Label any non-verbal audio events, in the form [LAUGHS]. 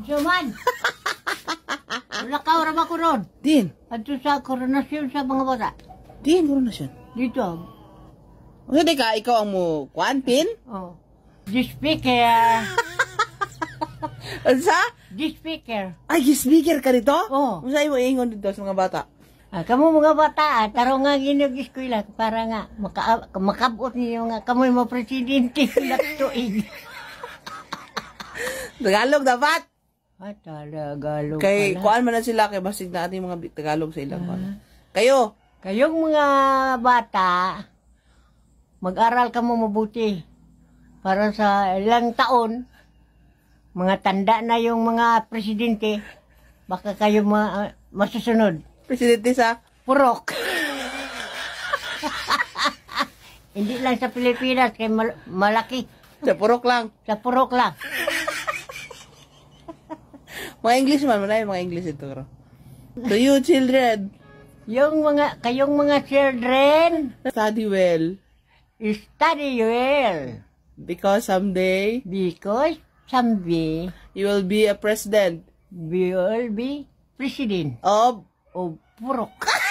Juman! Lakaw rama ko ron. Din? Ato sa koronasyon sa mga bata. Din, koronasyon? Dito. O hindi ka, ikaw ang mo kwantin? Oo. Oh. The speaker. [LAUGHS] Ano sa? The speaker. Ay, the speaker ka rito? Oo. Oh. Masay mo ingon dito sa mga bata? Ah, kamu mga bata, ah, taro nga ginagis ko ilang para nga maka makabot niyo nga kamoy mo presidente ko [LAUGHS] laktuin. Tagalog dapat. Ah, Tagalog Kay, pala. kuan man na sila, kay basig na ating mga Tagalog sa ilang kuan. Ah. Kayo, Kayong mga bata, mag-aral ka mo mabuti. Para sa ilang taon, mga tanda na yung mga presidente, baka kayo ma- masusunod. presidente sa... Purok. [LAUGHS] Hindi lang sa Pilipinas, kay mal- malaki. Sa purok lang. Sa purok lang. Mga English man, marami mga English ito. To you, children. Yung mga, kayong mga children. Study well. Study well. Because someday. Because someday. You will be a president. We will be president. Of. Of Purok. [LAUGHS]